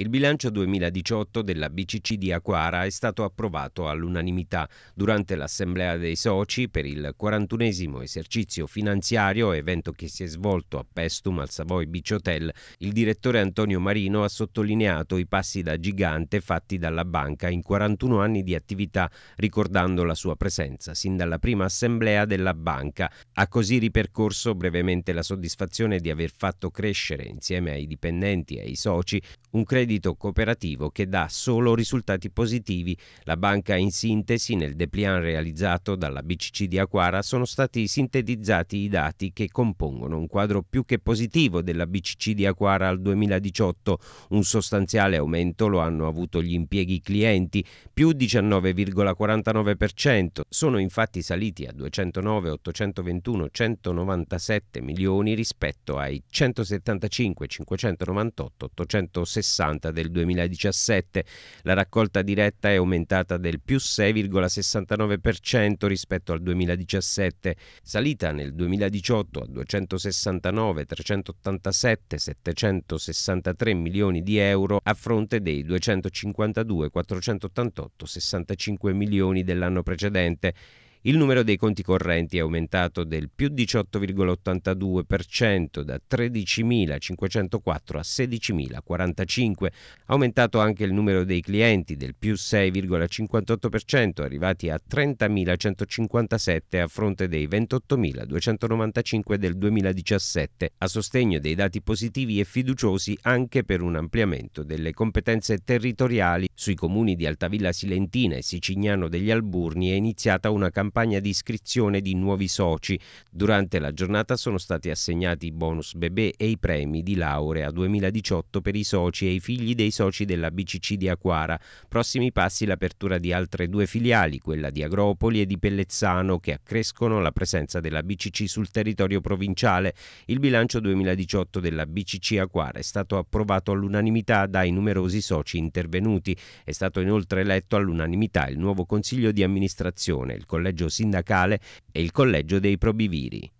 Il bilancio 2018 della BCC di Aquara è stato approvato all'unanimità durante l'assemblea dei soci per il 41 esercizio finanziario, evento che si è svolto a Pestum al Savoy Beach Hotel. Il direttore Antonio Marino ha sottolineato i passi da gigante fatti dalla banca in 41 anni di attività, ricordando la sua presenza sin dalla prima assemblea della banca. Ha così ripercorso brevemente la soddisfazione di aver fatto crescere insieme ai dipendenti e ai soci un credito credito cooperativo che dà solo risultati positivi. La banca in sintesi nel dépliant realizzato dalla BCC di Aquara sono stati sintetizzati i dati che compongono un quadro più che positivo della BCC di Aquara al 2018. Un sostanziale aumento lo hanno avuto gli impieghi clienti, più 19,49%. Sono infatti saliti a 209, 821, 197 milioni rispetto ai 175, 598, 860 60 del 2017. La raccolta diretta è aumentata del più 6,69% rispetto al 2017, salita nel 2018 a 269, 387, 763 milioni di euro a fronte dei 252, 488, 65 milioni dell'anno precedente il numero dei conti correnti è aumentato del più 18,82% da 13.504 a 16.045, aumentato anche il numero dei clienti del più 6,58% arrivati a 30.157 a fronte dei 28.295 del 2017, a sostegno dei dati positivi e fiduciosi anche per un ampliamento delle competenze territoriali sui comuni di Altavilla Silentina e Sicignano degli Alburni è iniziata una campagna campagna di iscrizione di nuovi soci. Durante la giornata sono stati assegnati i bonus bebè e i premi di laurea 2018 per i soci e i figli dei soci della BCC di Aquara. Prossimi passi l'apertura di altre due filiali, quella di Agropoli e di Pellezzano, che accrescono la presenza della BCC sul territorio provinciale. Il bilancio 2018 della BCC Aquara è stato approvato all'unanimità dai numerosi soci intervenuti. È stato inoltre eletto all'unanimità il nuovo consiglio di amministrazione, il collegio collegio sindacale e il collegio dei probiviri.